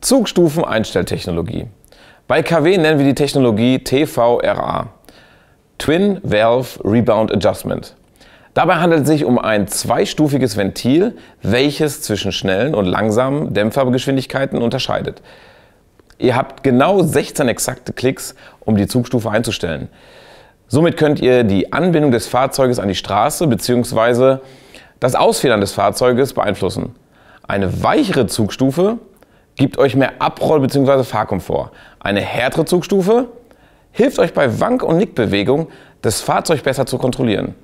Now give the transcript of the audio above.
Zugstufeneinstelltechnologie. Bei KW nennen wir die Technologie TVRA, Twin Valve Rebound Adjustment. Dabei handelt es sich um ein zweistufiges Ventil, welches zwischen schnellen und langsamen Dämpfergeschwindigkeiten unterscheidet. Ihr habt genau 16 exakte Klicks, um die Zugstufe einzustellen. Somit könnt ihr die Anbindung des Fahrzeuges an die Straße bzw. das Ausfedern des Fahrzeuges beeinflussen. Eine weichere Zugstufe gibt euch mehr Abroll- bzw. Fahrkomfort, eine härtere Zugstufe, hilft euch bei Wank- und Nickbewegung, das Fahrzeug besser zu kontrollieren.